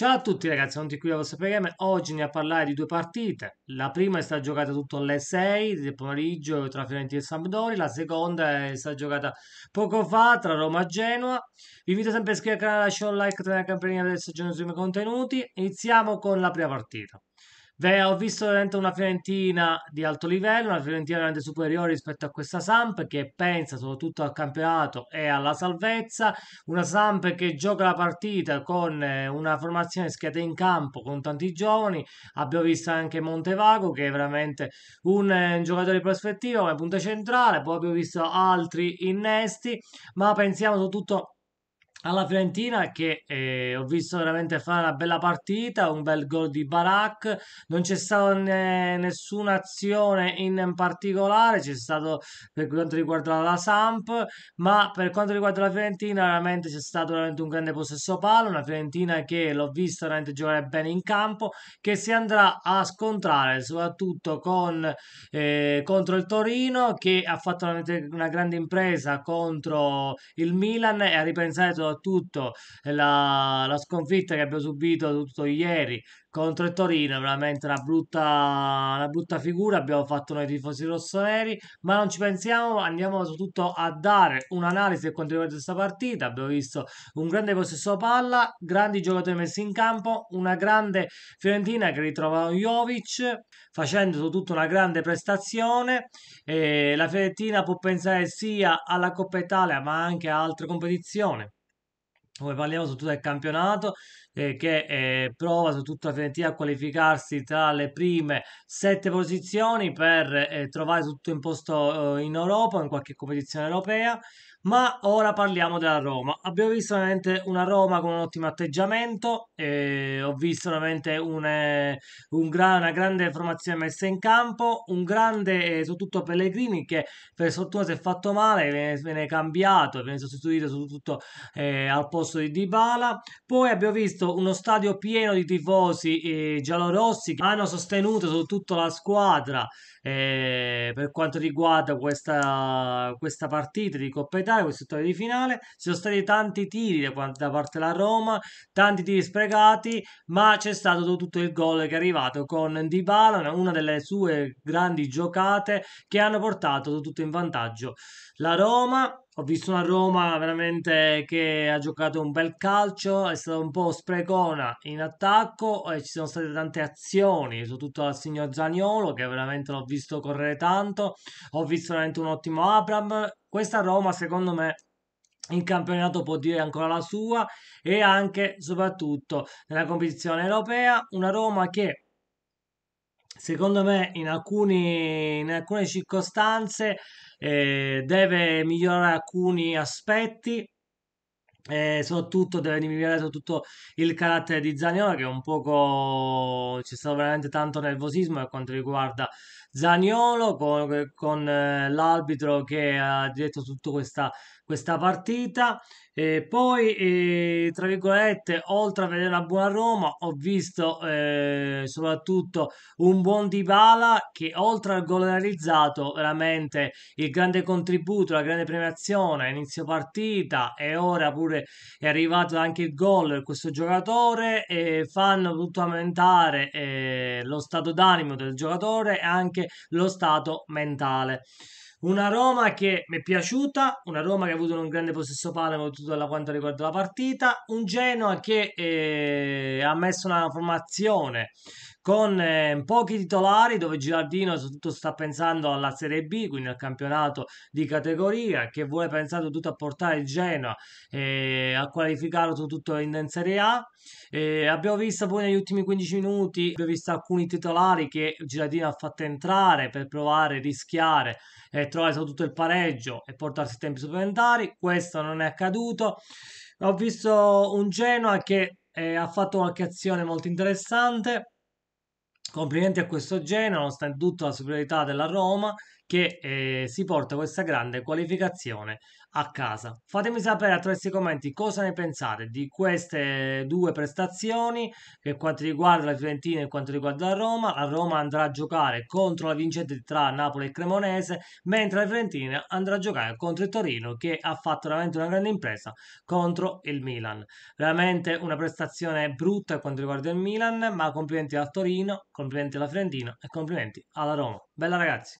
Ciao a tutti ragazzi, sono qui da Sapere oggi andiamo a parlare di due partite. La prima è stata giocata tutto alle 6 del pomeriggio tra Fiorentina e Sampdoria, la seconda è stata giocata poco fa tra Roma e Genoa. Vi invito sempre a iscrivervi al canale, lasciare un like, attivare la campanellina per il stagione sui miei contenuti. Iniziamo con la prima partita. Beh, ho visto veramente una Fiorentina di alto livello, una Fiorentina veramente superiore rispetto a questa Samp che pensa soprattutto al campionato e alla salvezza, una Samp che gioca la partita con eh, una formazione schiata in campo con tanti giovani, abbiamo visto anche Montevago che è veramente un, eh, un giocatore di prospettiva come punta centrale, poi abbiamo visto altri innesti, ma pensiamo soprattutto alla Fiorentina che eh, ho visto veramente fare una bella partita, un bel gol di Barak, non c'è stata ne, nessuna azione in particolare, c'è stato per quanto riguarda la Samp, ma per quanto riguarda la Fiorentina veramente c'è stato veramente un grande possesso palo, una Fiorentina che l'ho visto veramente giocare bene in campo, che si andrà a scontrare soprattutto con, eh, contro il Torino che ha fatto veramente una grande impresa contro il Milan e a ripensare considerando tutto eh, la, la sconfitta che abbiamo subito tutto ieri contro il Torino, veramente una brutta, una brutta figura abbiamo fatto noi tifosi rossoneri, ma non ci pensiamo, andiamo soprattutto a dare un'analisi per quanto riguarda questa partita, abbiamo visto un grande possesso palla, grandi giocatori messi in campo, una grande Fiorentina che ritrova Jovic facendo soprattutto una grande prestazione, eh, la Fiorentina può pensare sia alla Coppa Italia ma anche a altre competizioni come parliamo soprattutto del campionato, eh, che eh, prova su tutta Fiorentina a qualificarsi tra le prime sette posizioni per eh, trovare tutto in posto eh, in Europa, in qualche competizione europea. Ma ora parliamo della Roma. Abbiamo visto ovviamente una Roma con un ottimo atteggiamento, eh, ho visto ovviamente un, un gra una grande formazione messa in campo, un grande, eh, soprattutto Pellegrini che per fortuna si è fatto male, viene, viene cambiato, viene sostituito soprattutto al posto di Dybala. Poi abbiamo visto visto uno stadio pieno di tifosi eh, giallorossi che hanno sostenuto soprattutto la squadra eh, per quanto riguarda questa, questa partita di Coppa Italia, questo stadio di finale. Ci sono stati tanti tiri da, da parte della Roma, tanti tiri sprecati, ma c'è stato tutto il gol che è arrivato con Dybala, una delle sue grandi giocate che hanno portato tutto in vantaggio la Roma ho visto una Roma veramente che ha giocato un bel calcio, è stata un po' sprecona in attacco e ci sono state tante azioni, soprattutto dal signor Zaniolo che veramente l'ho visto correre tanto. Ho visto veramente un ottimo Abram. Questa Roma secondo me in campionato può dire ancora la sua e anche soprattutto nella competizione europea una Roma che secondo me in, alcuni, in alcune circostanze eh, deve migliorare alcuni aspetti eh, soprattutto deve migliorare soprattutto il carattere di Zaniolo che è un poco c'è stato veramente tanto nervosismo per quanto riguarda Zaniolo con, con eh, l'arbitro che ha diretto tutta questa, questa partita. E poi, eh, tra virgolette, oltre a vedere una buona Roma, ho visto eh, soprattutto un buon Dybala che oltre al gol realizzato, veramente il grande contributo, la grande premiazione a inizio partita e ora pure è arrivato anche il gol di questo giocatore e fanno tutto aumentare eh, lo stato d'animo del giocatore e anche anche lo stato mentale. Una Roma che mi è piaciuta, una Roma che ha avuto un grande possesso palla soprattutto da quanto riguarda la partita, un Genoa che eh, ha messo una formazione con eh, pochi titolari dove Girardino soprattutto sta pensando alla Serie B, quindi al campionato di categoria, che vuole pensare soprattutto a portare il Genoa eh, a qualificarlo soprattutto in, in Serie A. Eh, abbiamo visto poi negli ultimi 15 minuti, abbiamo visto alcuni titolari che Girardino ha fatto entrare per provare a rischiare e trovare soprattutto il pareggio e portarsi i tempi supplementari, questo non è accaduto. Ho visto un Genoa che eh, ha fatto qualche azione molto interessante Complimenti a questo genio, nonostante tutto la superiorità della Roma, che eh, si porta questa grande qualificazione a casa. Fatemi sapere attraverso i commenti cosa ne pensate di queste due prestazioni per quanto riguarda la Fiorentina e quanto riguarda la Roma. La Roma andrà a giocare contro la vincente tra Napoli e Cremonese, mentre la Fiorentina andrà a giocare contro il Torino che ha fatto veramente una grande impresa contro il Milan. Veramente una prestazione brutta per quanto riguarda il Milan, ma complimenti al Torino, complimenti alla Fiorentina e complimenti alla Roma. Bella ragazzi!